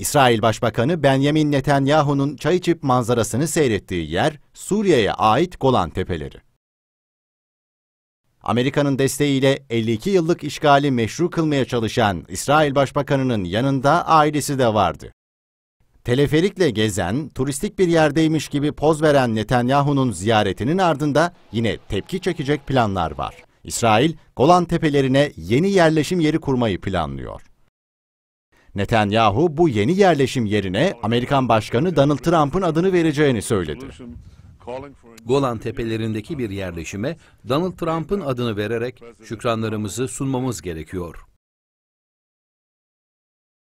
İsrail Başbakanı Benjamin Netanyahu'nun çay içip manzarasını seyrettiği yer Suriye'ye ait Golan Tepeleri. Amerika'nın desteğiyle 52 yıllık işgali meşru kılmaya çalışan İsrail Başbakanı'nın yanında ailesi de vardı. Teleferikle gezen, turistik bir yerdeymiş gibi poz veren Netanyahu'nun ziyaretinin ardında yine tepki çekecek planlar var. İsrail, Golan Tepelerine yeni yerleşim yeri kurmayı planlıyor. Netanyahu bu yeni yerleşim yerine Amerikan Başkanı Donald Trump'ın adını vereceğini söyledi. Golan tepelerindeki bir yerleşime Donald Trump'ın adını vererek şükranlarımızı sunmamız gerekiyor.